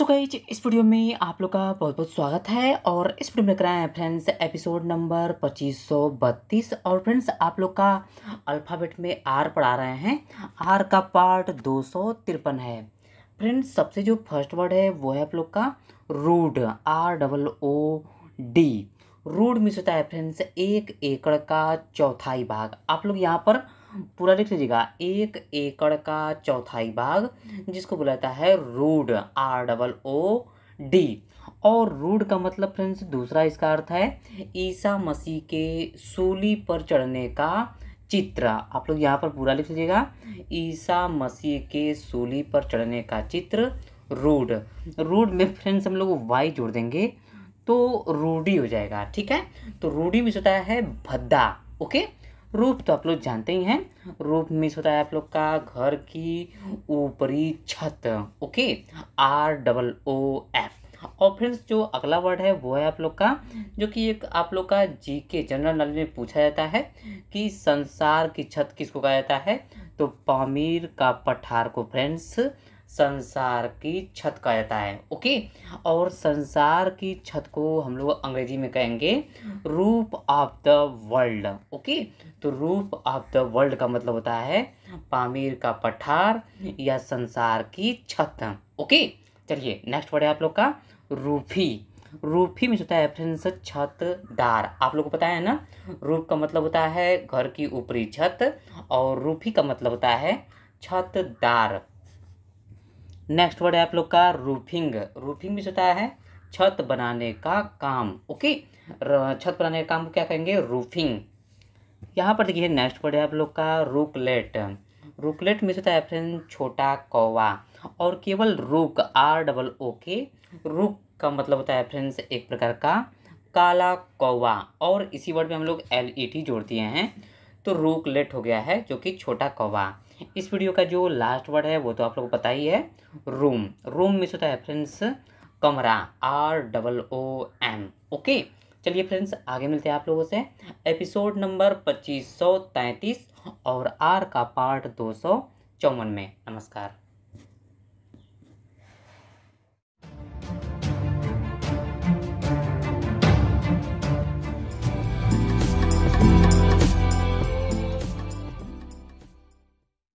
सो so इस video में आप लोग का बहुत बहुत स्वागत है और इस वीडियो में कराए हैं फ्रेंड्स एपिसोड नंबर बत्तीस और फ्रेंड्स आप लोग का अल्फ़ाबेट में आर पढ़ा रहे हैं आर का पार्ट दो सौ तिरपन है फ्रेंड्स सबसे जो फर्स्ट वर्ड है वो है आप लोग का rood R double O D rood miss होता है फ्रेंड्स एक एकड़ का चौथाई भाग आप लोग यहाँ पर पूरा लिख लीजिएगा एक एकड़ का चौथाई भाग जिसको बुलाता है rood R double O D और रूड का मतलब फ्रेंड्स दूसरा इसका अर्थ है ईसा मसीह के सूली पर चढ़ने का चित्र आप लोग यहाँ पर पूरा लिख लीजिएगा ईसा मसीह के सूली पर चढ़ने का चित्र रूड रूड में फ्रेंड्स हम लोग वाई जोड़ देंगे तो रूडी हो जाएगा ठीक है तो रूडी भी होता है भद्दा ओके रूप तो आप लोग जानते ही हैं रूप मिस होता है आप लोग का घर की ऊपरी छत okay R double O F और फ्रेंड्स जो अगला वर्ड है वो है आप लोग का जो कि एक आप लोग का जी के जनरल नॉलेज में पूछा जाता है कि संसार की छत किसको कहा जाता है तो पामीर का पठार को फ्रेंड्स संसार की छत कहा जाता है ओके और संसार की छत को हम लोग अंग्रेजी में कहेंगे रूप ऑफ द वर्ल्ड ओके तो रूप ऑफ द वर्ल्ड का मतलब होता है पामीर का पठार या संसार की छत ओके चलिए नेक्स्ट वर्ड है आप लोग का रूफी रूफी में होता है फ्रेंड्स छत दार आप लोग को पता है ना रूप का मतलब होता है घर की ऊपरी छत और रूफी का मतलब होता है छतदार नेक्स्ट वर्ड है आप लोग का रूफिंग रूफिंग भी होता है छत बनाने का काम ओके छत बनाने का काम क्या कहेंगे रूफिंग यहाँ पर देखिए नेक्स्ट वर्ड है आप लोग का रूकलेट रूकलेट में होता है फ्रेंड छोटा कौवा और केवल रूक आर डबल ओ के रूक का मतलब होता है फ्रेंड्स एक प्रकार का काला कौवा और इसी वर्ड में हम लोग एल ई टी जोड़ दिए हैं तो रूकलेट हो गया है जो कि छोटा कौवा इस वीडियो का जो लास्ट वर्ड है वो तो आप लोग को पता ही है रूम रूम मिस होता है फ्रेंड्स कमरा R double O M okay चलिए फ्रेंड्स आगे मिलते हैं आप लोगों से एपिसोड नंबर पच्चीस सौ तैंतीस और आर का पार्ट दो सौ चौवन में नमस्कार